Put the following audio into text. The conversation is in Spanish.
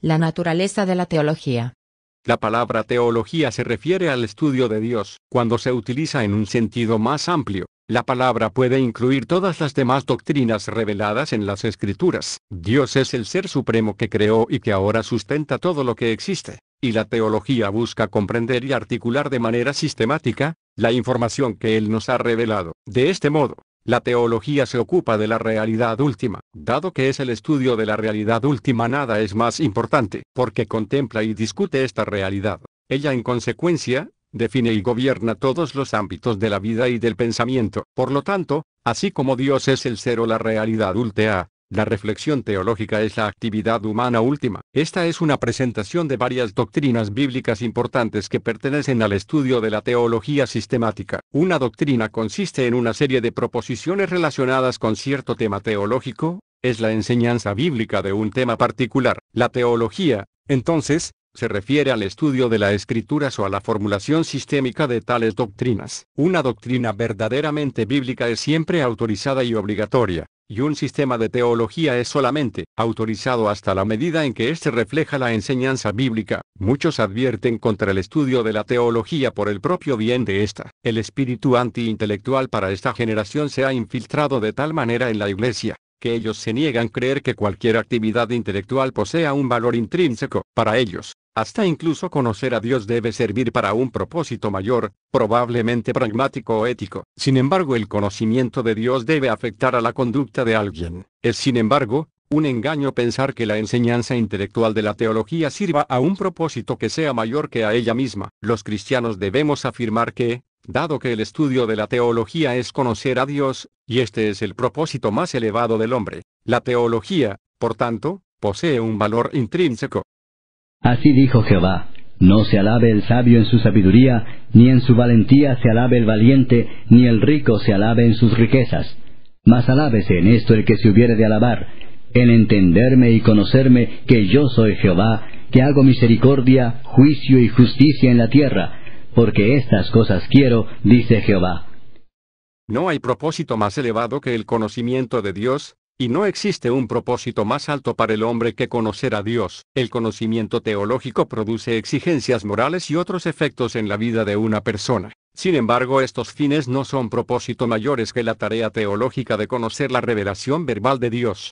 La naturaleza de la teología. La palabra teología se refiere al estudio de Dios, cuando se utiliza en un sentido más amplio. La palabra puede incluir todas las demás doctrinas reveladas en las escrituras. Dios es el ser supremo que creó y que ahora sustenta todo lo que existe. Y la teología busca comprender y articular de manera sistemática, la información que Él nos ha revelado. De este modo, la teología se ocupa de la realidad última, dado que es el estudio de la realidad última nada es más importante, porque contempla y discute esta realidad. Ella en consecuencia, define y gobierna todos los ámbitos de la vida y del pensamiento. Por lo tanto, así como Dios es el cero la realidad ultea, la reflexión teológica es la actividad humana última. Esta es una presentación de varias doctrinas bíblicas importantes que pertenecen al estudio de la teología sistemática. Una doctrina consiste en una serie de proposiciones relacionadas con cierto tema teológico, es la enseñanza bíblica de un tema particular. La teología, entonces, se refiere al estudio de las escrituras o a la formulación sistémica de tales doctrinas. Una doctrina verdaderamente bíblica es siempre autorizada y obligatoria y un sistema de teología es solamente autorizado hasta la medida en que éste refleja la enseñanza bíblica. Muchos advierten contra el estudio de la teología por el propio bien de esta. El espíritu antiintelectual para esta generación se ha infiltrado de tal manera en la iglesia que ellos se niegan a creer que cualquier actividad intelectual posea un valor intrínseco para ellos. Hasta incluso conocer a Dios debe servir para un propósito mayor, probablemente pragmático o ético. Sin embargo, el conocimiento de Dios debe afectar a la conducta de alguien. Es, sin embargo, un engaño pensar que la enseñanza intelectual de la teología sirva a un propósito que sea mayor que a ella misma. Los cristianos debemos afirmar que, dado que el estudio de la teología es conocer a Dios, y este es el propósito más elevado del hombre, la teología, por tanto, posee un valor intrínseco, Así dijo Jehová, no se alabe el sabio en su sabiduría, ni en su valentía se alabe el valiente, ni el rico se alabe en sus riquezas. Mas alábese en esto el que se hubiere de alabar, en entenderme y conocerme que yo soy Jehová, que hago misericordia, juicio y justicia en la tierra, porque estas cosas quiero, dice Jehová. No hay propósito más elevado que el conocimiento de Dios, y no existe un propósito más alto para el hombre que conocer a Dios. El conocimiento teológico produce exigencias morales y otros efectos en la vida de una persona. Sin embargo, estos fines no son propósito mayores que la tarea teológica de conocer la revelación verbal de Dios.